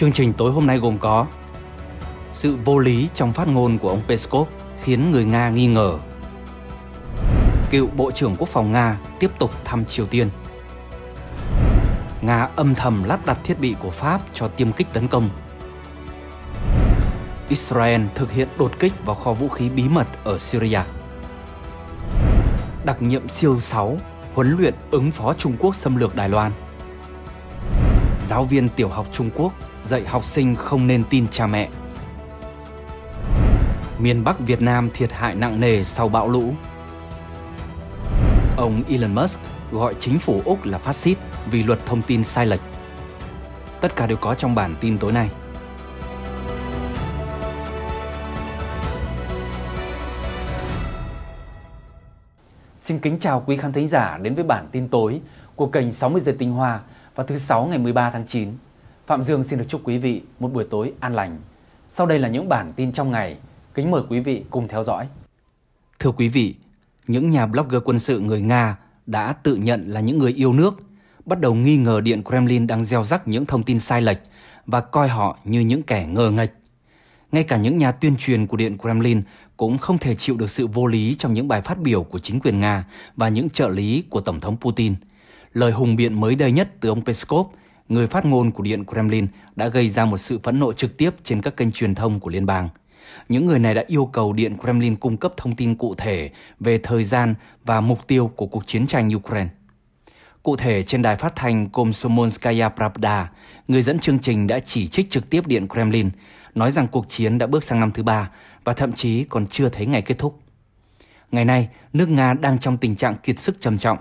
Chương trình tối hôm nay gồm có Sự vô lý trong phát ngôn của ông Peskov khiến người Nga nghi ngờ Cựu Bộ trưởng Quốc phòng Nga tiếp tục thăm Triều Tiên Nga âm thầm lắp đặt thiết bị của Pháp cho tiêm kích tấn công Israel thực hiện đột kích vào kho vũ khí bí mật ở Syria Đặc nhiệm siêu 6 huấn luyện ứng phó Trung Quốc xâm lược Đài Loan giáo viên tiểu học Trung Quốc dạy học sinh không nên tin cha mẹ. Miền Bắc Việt Nam thiệt hại nặng nề sau bão lũ. Ông Elon Musk gọi chính phủ Úc là phát xít vì luật thông tin sai lệch. Tất cả đều có trong bản tin tối nay. Xin kính chào quý khán thính giả đến với bản tin tối của kênh 60 giờ tinh hoa vào thứ sáu ngày 13 tháng 9. Phạm Dương xin được chúc quý vị một buổi tối an lành. Sau đây là những bản tin trong ngày. Kính mời quý vị cùng theo dõi. Thưa quý vị, những nhà blogger quân sự người Nga đã tự nhận là những người yêu nước, bắt đầu nghi ngờ Điện Kremlin đang gieo rắc những thông tin sai lệch và coi họ như những kẻ ngờ nghệch. Ngay cả những nhà tuyên truyền của Điện Kremlin cũng không thể chịu được sự vô lý trong những bài phát biểu của chính quyền Nga và những trợ lý của Tổng thống Putin. Lời hùng biện mới đây nhất từ ông Peskov – người phát ngôn của Điện Kremlin đã gây ra một sự phẫn nộ trực tiếp trên các kênh truyền thông của liên bang. Những người này đã yêu cầu Điện Kremlin cung cấp thông tin cụ thể về thời gian và mục tiêu của cuộc chiến tranh Ukraine. Cụ thể, trên đài phát thanh Komsomolskaya Pravda, người dẫn chương trình đã chỉ trích trực tiếp Điện Kremlin, nói rằng cuộc chiến đã bước sang năm thứ ba và thậm chí còn chưa thấy ngày kết thúc. Ngày nay, nước Nga đang trong tình trạng kiệt sức trầm trọng.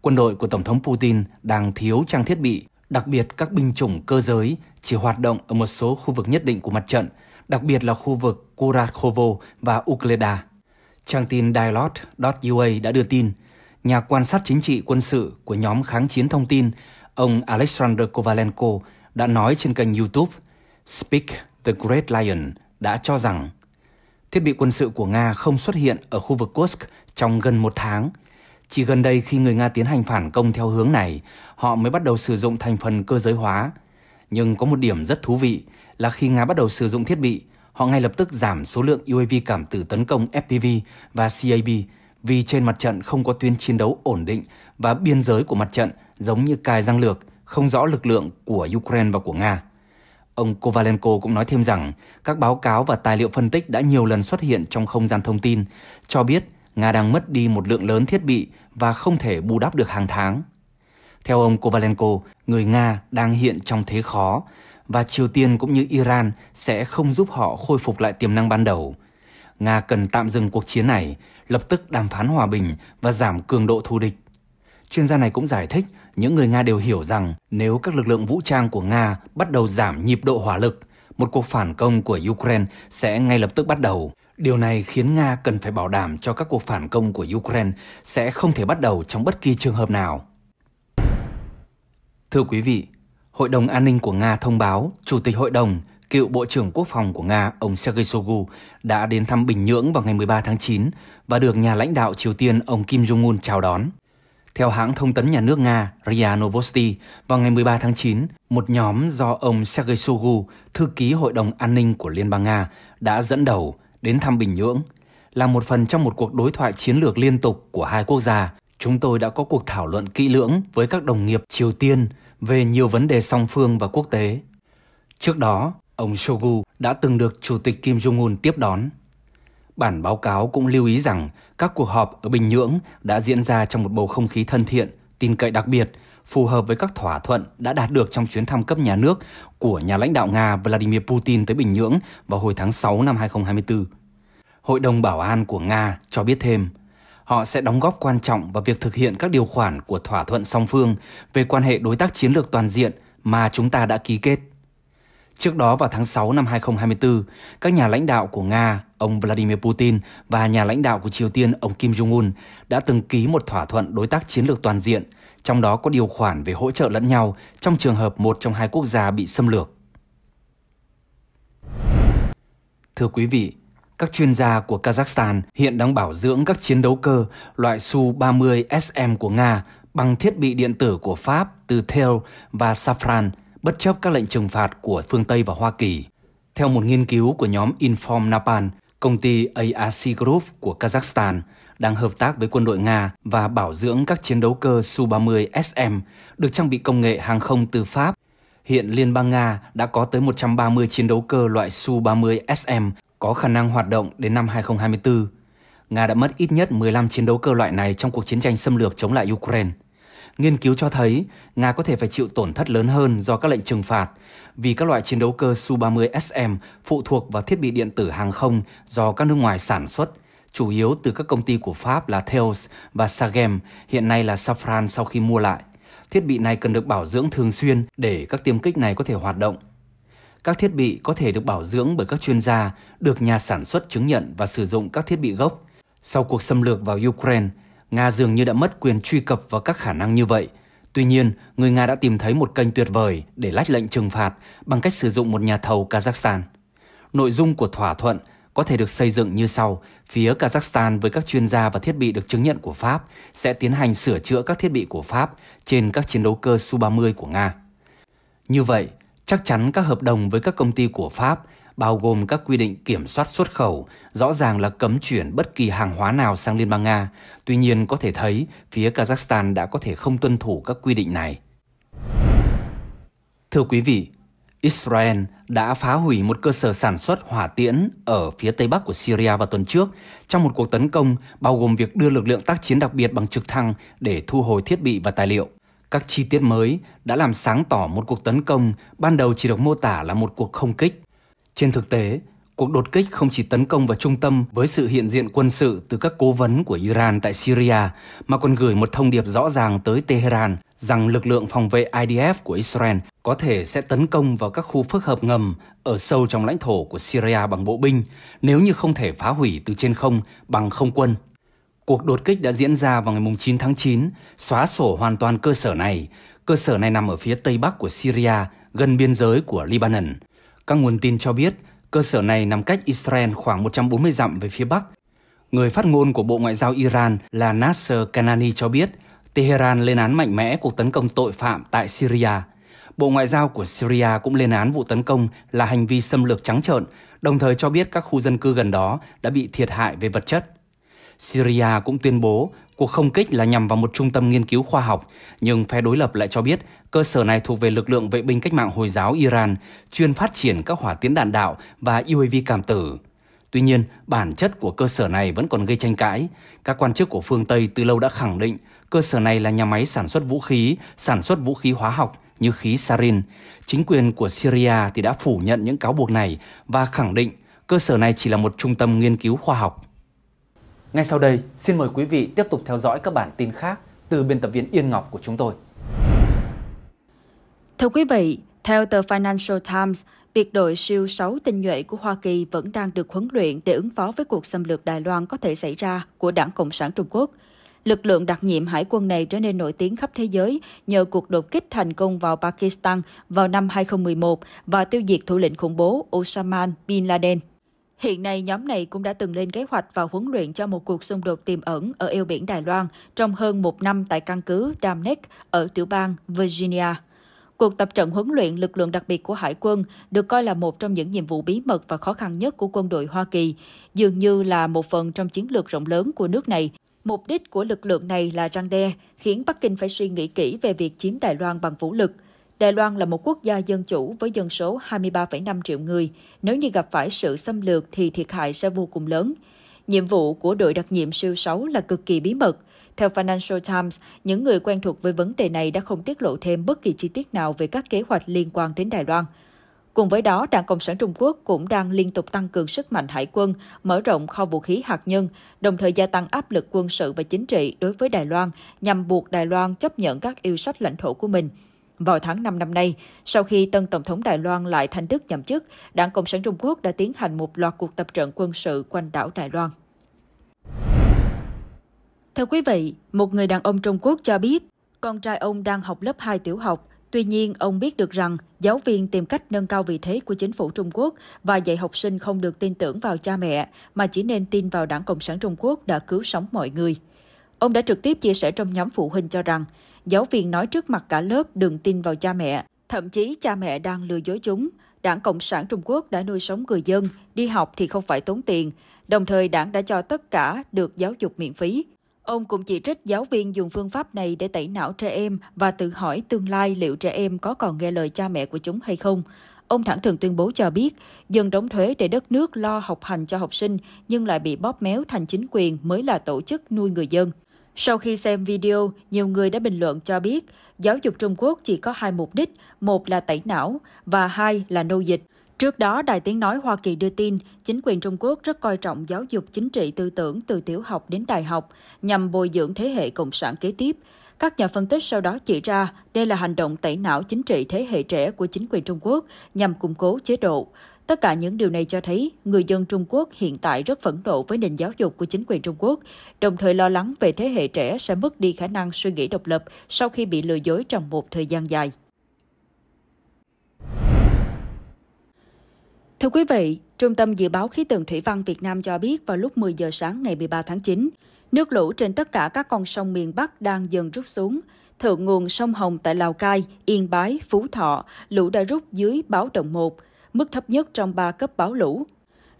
Quân đội của Tổng thống Putin đang thiếu trang thiết bị Đặc biệt các binh chủng cơ giới chỉ hoạt động ở một số khu vực nhất định của mặt trận, đặc biệt là khu vực Kurakhovo và Ukleda. Trang tin dialog.ua đã đưa tin, nhà quan sát chính trị quân sự của nhóm kháng chiến thông tin, ông Alexander Kovalenko đã nói trên kênh YouTube Speak the Great Lion đã cho rằng thiết bị quân sự của Nga không xuất hiện ở khu vực Kursk trong gần một tháng – chỉ gần đây khi người Nga tiến hành phản công theo hướng này, họ mới bắt đầu sử dụng thành phần cơ giới hóa. Nhưng có một điểm rất thú vị là khi Nga bắt đầu sử dụng thiết bị, họ ngay lập tức giảm số lượng UAV cảm tử tấn công FPV và CAB vì trên mặt trận không có tuyến chiến đấu ổn định và biên giới của mặt trận giống như cài răng lược, không rõ lực lượng của Ukraine và của Nga. Ông Kovalenko cũng nói thêm rằng các báo cáo và tài liệu phân tích đã nhiều lần xuất hiện trong không gian thông tin, cho biết Nga đang mất đi một lượng lớn thiết bị và không thể bù đắp được hàng tháng. Theo ông Kovalenko, người Nga đang hiện trong thế khó và Triều Tiên cũng như Iran sẽ không giúp họ khôi phục lại tiềm năng ban đầu. Nga cần tạm dừng cuộc chiến này, lập tức đàm phán hòa bình và giảm cường độ thù địch. Chuyên gia này cũng giải thích những người Nga đều hiểu rằng nếu các lực lượng vũ trang của Nga bắt đầu giảm nhịp độ hỏa lực, một cuộc phản công của Ukraine sẽ ngay lập tức bắt đầu Điều này khiến Nga cần phải bảo đảm cho các cuộc phản công của Ukraine sẽ không thể bắt đầu trong bất kỳ trường hợp nào. Thưa quý vị, Hội đồng An ninh của Nga thông báo Chủ tịch Hội đồng, cựu Bộ trưởng Quốc phòng của Nga ông Sergei Shoigu đã đến thăm Bình Nhưỡng vào ngày 13 tháng 9 và được nhà lãnh đạo Triều Tiên ông Kim Jong-un chào đón. Theo hãng thông tấn nhà nước Nga RIA Novosti, vào ngày 13 tháng 9, một nhóm do ông Sergei Shoigu, thư ký Hội đồng An ninh của Liên bang Nga, đã dẫn đầu đến thăm Bình Nhưỡng là một phần trong một cuộc đối thoại chiến lược liên tục của hai quốc gia. Chúng tôi đã có cuộc thảo luận kỹ lưỡng với các đồng nghiệp Triều Tiên về nhiều vấn đề song phương và quốc tế. Trước đó, ông Shogu đã từng được Chủ tịch Kim Jong-un tiếp đón. Bản báo cáo cũng lưu ý rằng các cuộc họp ở Bình Nhưỡng đã diễn ra trong một bầu không khí thân thiện, tin cậy đặc biệt phù hợp với các thỏa thuận đã đạt được trong chuyến thăm cấp nhà nước của nhà lãnh đạo Nga Vladimir Putin tới Bình Nhưỡng vào hồi tháng 6 năm 2024. Hội đồng Bảo an của Nga cho biết thêm, họ sẽ đóng góp quan trọng vào việc thực hiện các điều khoản của thỏa thuận song phương về quan hệ đối tác chiến lược toàn diện mà chúng ta đã ký kết. Trước đó vào tháng 6 năm 2024, các nhà lãnh đạo của Nga, ông Vladimir Putin và nhà lãnh đạo của Triều Tiên, ông Kim Jong-un đã từng ký một thỏa thuận đối tác chiến lược toàn diện trong đó có điều khoản về hỗ trợ lẫn nhau trong trường hợp một trong hai quốc gia bị xâm lược. Thưa quý vị, các chuyên gia của Kazakhstan hiện đang bảo dưỡng các chiến đấu cơ loại Su-30 SM của Nga bằng thiết bị điện tử của Pháp từ Thel và Safran, bất chấp các lệnh trừng phạt của phương Tây và Hoa Kỳ. Theo một nghiên cứu của nhóm Inform Napan, công ty ARC Group của Kazakhstan, đang hợp tác với quân đội Nga và bảo dưỡng các chiến đấu cơ Su-30 SM được trang bị công nghệ hàng không từ Pháp. Hiện Liên bang Nga đã có tới 130 chiến đấu cơ loại Su-30 SM có khả năng hoạt động đến năm 2024. Nga đã mất ít nhất 15 chiến đấu cơ loại này trong cuộc chiến tranh xâm lược chống lại Ukraine. Nghiên cứu cho thấy Nga có thể phải chịu tổn thất lớn hơn do các lệnh trừng phạt vì các loại chiến đấu cơ Su-30 SM phụ thuộc vào thiết bị điện tử hàng không do các nước ngoài sản xuất – chủ yếu từ các công ty của Pháp là Thales và Sagem, hiện nay là Safran sau khi mua lại. Thiết bị này cần được bảo dưỡng thường xuyên để các tiêm kích này có thể hoạt động. Các thiết bị có thể được bảo dưỡng bởi các chuyên gia, được nhà sản xuất chứng nhận và sử dụng các thiết bị gốc. Sau cuộc xâm lược vào Ukraine, Nga dường như đã mất quyền truy cập vào các khả năng như vậy. Tuy nhiên, người Nga đã tìm thấy một kênh tuyệt vời để lách lệnh trừng phạt bằng cách sử dụng một nhà thầu Kazakhstan. Nội dung của thỏa thuận có thể được xây dựng như sau. Phía Kazakhstan với các chuyên gia và thiết bị được chứng nhận của Pháp sẽ tiến hành sửa chữa các thiết bị của Pháp trên các chiến đấu cơ Su-30 của Nga. Như vậy, chắc chắn các hợp đồng với các công ty của Pháp bao gồm các quy định kiểm soát xuất khẩu, rõ ràng là cấm chuyển bất kỳ hàng hóa nào sang Liên bang Nga. Tuy nhiên có thể thấy phía Kazakhstan đã có thể không tuân thủ các quy định này. Thưa quý vị, Israel đã phá hủy một cơ sở sản xuất hỏa tiễn ở phía tây bắc của Syria vào tuần trước trong một cuộc tấn công bao gồm việc đưa lực lượng tác chiến đặc biệt bằng trực thăng để thu hồi thiết bị và tài liệu. Các chi tiết mới đã làm sáng tỏ một cuộc tấn công ban đầu chỉ được mô tả là một cuộc không kích. Trên thực tế, Cuộc đột kích không chỉ tấn công vào trung tâm với sự hiện diện quân sự từ các cố vấn của Iran tại Syria, mà còn gửi một thông điệp rõ ràng tới Tehran rằng lực lượng phòng vệ IDF của Israel có thể sẽ tấn công vào các khu phức hợp ngầm ở sâu trong lãnh thổ của Syria bằng bộ binh nếu như không thể phá hủy từ trên không bằng không quân. Cuộc đột kích đã diễn ra vào ngày 9 tháng 9, xóa sổ hoàn toàn cơ sở này. Cơ sở này nằm ở phía tây bắc của Syria, gần biên giới của Lebanon. Các nguồn tin cho biết Cơ sở này nằm cách Israel khoảng 140 dặm về phía bắc. Người phát ngôn của Bộ Ngoại giao Iran là Nasser Kanani cho biết, Tehran lên án mạnh mẽ cuộc tấn công tội phạm tại Syria. Bộ Ngoại giao của Syria cũng lên án vụ tấn công là hành vi xâm lược trắng trợn, đồng thời cho biết các khu dân cư gần đó đã bị thiệt hại về vật chất. Syria cũng tuyên bố Cuộc không kích là nhằm vào một trung tâm nghiên cứu khoa học, nhưng phe đối lập lại cho biết cơ sở này thuộc về lực lượng vệ binh cách mạng Hồi giáo Iran, chuyên phát triển các hỏa tiến đạn đạo và UAV cảm tử. Tuy nhiên, bản chất của cơ sở này vẫn còn gây tranh cãi. Các quan chức của phương Tây từ lâu đã khẳng định cơ sở này là nhà máy sản xuất vũ khí, sản xuất vũ khí hóa học như khí sarin. Chính quyền của Syria thì đã phủ nhận những cáo buộc này và khẳng định cơ sở này chỉ là một trung tâm nghiên cứu khoa học. Ngay sau đây, xin mời quý vị tiếp tục theo dõi các bản tin khác từ biên tập viên Yên Ngọc của chúng tôi. Thưa quý vị, theo tờ Financial Times, biệt đội siêu 6 tinh nhuệ của Hoa Kỳ vẫn đang được huấn luyện để ứng phó với cuộc xâm lược Đài Loan có thể xảy ra của Đảng Cộng sản Trung Quốc. Lực lượng đặc nhiệm hải quân này trở nên nổi tiếng khắp thế giới nhờ cuộc đột kích thành công vào Pakistan vào năm 2011 và tiêu diệt thủ lĩnh khủng bố Osama bin Laden. Hiện nay, nhóm này cũng đã từng lên kế hoạch và huấn luyện cho một cuộc xung đột tiềm ẩn ở eo biển Đài Loan trong hơn một năm tại căn cứ Damneck ở tiểu bang Virginia. Cuộc tập trận huấn luyện lực lượng đặc biệt của Hải quân được coi là một trong những nhiệm vụ bí mật và khó khăn nhất của quân đội Hoa Kỳ, dường như là một phần trong chiến lược rộng lớn của nước này. Mục đích của lực lượng này là răng đe, khiến Bắc Kinh phải suy nghĩ kỹ về việc chiếm Đài Loan bằng vũ lực – Đài Loan là một quốc gia dân chủ với dân số 23,5 triệu người. Nếu như gặp phải sự xâm lược thì thiệt hại sẽ vô cùng lớn. Nhiệm vụ của đội đặc nhiệm siêu 6 là cực kỳ bí mật. Theo Financial Times, những người quen thuộc với vấn đề này đã không tiết lộ thêm bất kỳ chi tiết nào về các kế hoạch liên quan đến Đài Loan. Cùng với đó, Đảng Cộng sản Trung Quốc cũng đang liên tục tăng cường sức mạnh hải quân, mở rộng kho vũ khí hạt nhân, đồng thời gia tăng áp lực quân sự và chính trị đối với Đài Loan nhằm buộc Đài Loan chấp nhận các yêu sách lãnh thổ của mình – vào tháng 5 năm nay, sau khi tân Tổng thống Đài Loan lại Thanh Đức nhậm chức, Đảng Cộng sản Trung Quốc đã tiến hành một loạt cuộc tập trận quân sự quanh đảo Đài Loan. Thưa quý vị, một người đàn ông Trung Quốc cho biết, con trai ông đang học lớp 2 tiểu học. Tuy nhiên, ông biết được rằng giáo viên tìm cách nâng cao vị thế của chính phủ Trung Quốc và dạy học sinh không được tin tưởng vào cha mẹ, mà chỉ nên tin vào Đảng Cộng sản Trung Quốc đã cứu sống mọi người. Ông đã trực tiếp chia sẻ trong nhóm phụ huynh cho rằng, Giáo viên nói trước mặt cả lớp đừng tin vào cha mẹ, thậm chí cha mẹ đang lừa dối chúng. Đảng Cộng sản Trung Quốc đã nuôi sống người dân, đi học thì không phải tốn tiền, đồng thời đảng đã cho tất cả được giáo dục miễn phí. Ông cũng chỉ trích giáo viên dùng phương pháp này để tẩy não trẻ em và tự hỏi tương lai liệu trẻ em có còn nghe lời cha mẹ của chúng hay không. Ông thẳng thừng tuyên bố cho biết, dân đóng thuế để đất nước lo học hành cho học sinh nhưng lại bị bóp méo thành chính quyền mới là tổ chức nuôi người dân. Sau khi xem video, nhiều người đã bình luận cho biết giáo dục Trung Quốc chỉ có hai mục đích, một là tẩy não và hai là nô dịch. Trước đó, Đài Tiếng Nói Hoa Kỳ đưa tin, chính quyền Trung Quốc rất coi trọng giáo dục chính trị tư tưởng từ tiểu học đến đại học nhằm bồi dưỡng thế hệ cộng sản kế tiếp. Các nhà phân tích sau đó chỉ ra đây là hành động tẩy não chính trị thế hệ trẻ của chính quyền Trung Quốc nhằm củng cố chế độ. Tất cả những điều này cho thấy người dân Trung Quốc hiện tại rất phẫn nộ với nền giáo dục của chính quyền Trung Quốc, đồng thời lo lắng về thế hệ trẻ sẽ mất đi khả năng suy nghĩ độc lập sau khi bị lừa dối trong một thời gian dài. Thưa quý vị, Trung tâm Dự báo Khí tượng Thủy văn Việt Nam cho biết vào lúc 10 giờ sáng ngày 13 tháng 9, Nước lũ trên tất cả các con sông miền Bắc đang dần rút xuống. Thượng nguồn sông Hồng tại Lào Cai, Yên Bái, Phú Thọ, lũ đã rút dưới báo động 1, mức thấp nhất trong 3 cấp báo lũ.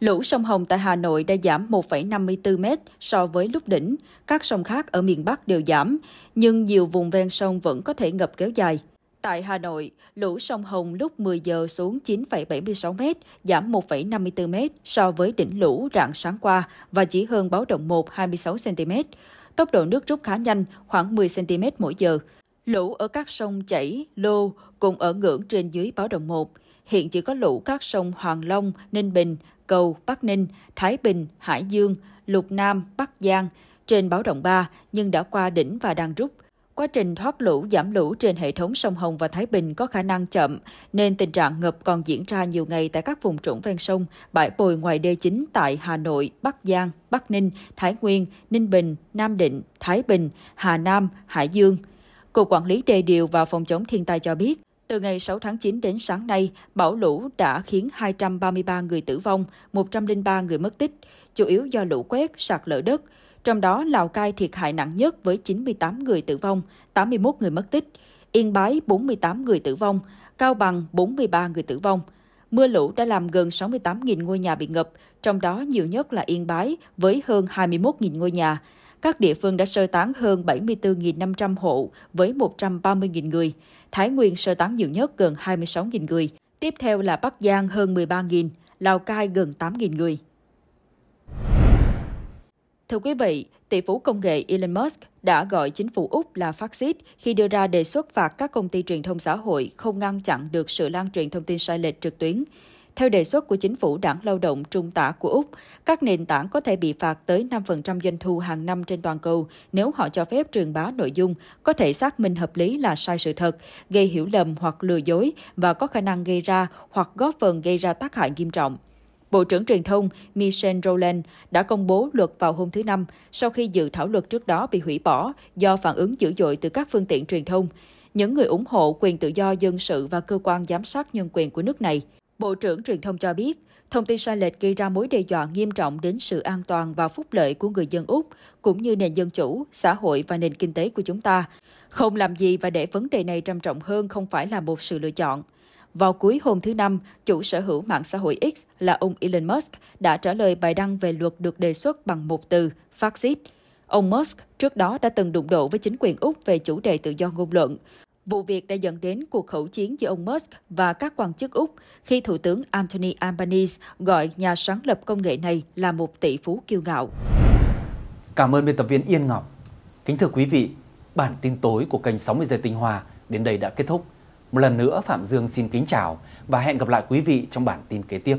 Lũ sông Hồng tại Hà Nội đã giảm 1,54m so với lúc đỉnh. Các sông khác ở miền Bắc đều giảm, nhưng nhiều vùng ven sông vẫn có thể ngập kéo dài. Tại Hà Nội, lũ sông Hồng lúc 10 giờ xuống 9,76 m, giảm 1,54 m so với đỉnh lũ rạng sáng qua và chỉ hơn báo động 1 26 cm. Tốc độ nước rút khá nhanh, khoảng 10 cm mỗi giờ. Lũ ở các sông chảy, lô cũng ở ngưỡng trên dưới báo động 1. Hiện chỉ có lũ các sông Hoàng Long, Ninh Bình, Cầu, Bắc Ninh, Thái Bình, Hải Dương, Lục Nam, Bắc Giang trên báo động 3 nhưng đã qua đỉnh và đang rút. Quá trình thoát lũ, giảm lũ trên hệ thống sông Hồng và Thái Bình có khả năng chậm, nên tình trạng ngập còn diễn ra nhiều ngày tại các vùng trũng ven sông, bãi bồi ngoài đê chính tại Hà Nội, Bắc Giang, Bắc Ninh, Thái Nguyên, Ninh Bình, Nam Định, Thái Bình, Hà Nam, Hải Dương. Cục Quản lý Đê điều và Phòng chống thiên tai cho biết, từ ngày 6 tháng 9 đến sáng nay, bão lũ đã khiến 233 người tử vong, 103 người mất tích, chủ yếu do lũ quét, sạt lở đất. Trong đó, Lào Cai thiệt hại nặng nhất với 98 người tử vong, 81 người mất tích, Yên Bái 48 người tử vong, Cao Bằng 43 người tử vong. Mưa lũ đã làm gần 68.000 ngôi nhà bị ngập, trong đó nhiều nhất là Yên Bái với hơn 21.000 ngôi nhà. Các địa phương đã sơ tán hơn 74.500 hộ với 130.000 người. Thái Nguyên sơ tán nhiều nhất gần 26.000 người. Tiếp theo là Bắc Giang hơn 13.000, Lào Cai gần 8.000 người. Thưa quý vị, tỷ phú công nghệ Elon Musk đã gọi chính phủ Úc là phát xít khi đưa ra đề xuất phạt các công ty truyền thông xã hội không ngăn chặn được sự lan truyền thông tin sai lệch trực tuyến. Theo đề xuất của chính phủ đảng lao động trung tả của Úc, các nền tảng có thể bị phạt tới 5% doanh thu hàng năm trên toàn cầu nếu họ cho phép truyền bá nội dung có thể xác minh hợp lý là sai sự thật, gây hiểu lầm hoặc lừa dối và có khả năng gây ra hoặc góp phần gây ra tác hại nghiêm trọng. Bộ trưởng Truyền thông Michel Roland đã công bố luật vào hôm thứ Năm sau khi dự thảo luật trước đó bị hủy bỏ do phản ứng dữ dội từ các phương tiện truyền thông, những người ủng hộ quyền tự do dân sự và cơ quan giám sát nhân quyền của nước này. Bộ trưởng Truyền thông cho biết, thông tin sai lệch gây ra mối đe dọa nghiêm trọng đến sự an toàn và phúc lợi của người dân Úc, cũng như nền dân chủ, xã hội và nền kinh tế của chúng ta. Không làm gì và để vấn đề này trầm trọng hơn không phải là một sự lựa chọn. Vào cuối hôm thứ Năm, chủ sở hữu mạng xã hội X là ông Elon Musk đã trả lời bài đăng về luật được đề xuất bằng một từ, Faxit. Ông Musk trước đó đã từng đụng độ với chính quyền Úc về chủ đề tự do ngôn luận. Vụ việc đã dẫn đến cuộc khẩu chiến giữa ông Musk và các quan chức Úc khi Thủ tướng Anthony Albanese gọi nhà sáng lập công nghệ này là một tỷ phú kiêu ngạo. Cảm ơn biên tập viên Yên Ngọc. Kính thưa quý vị, bản tin tối của kênh 60 giờ tinh hoa đến đây đã kết thúc. Một lần nữa Phạm Dương xin kính chào và hẹn gặp lại quý vị trong bản tin kế tiếp.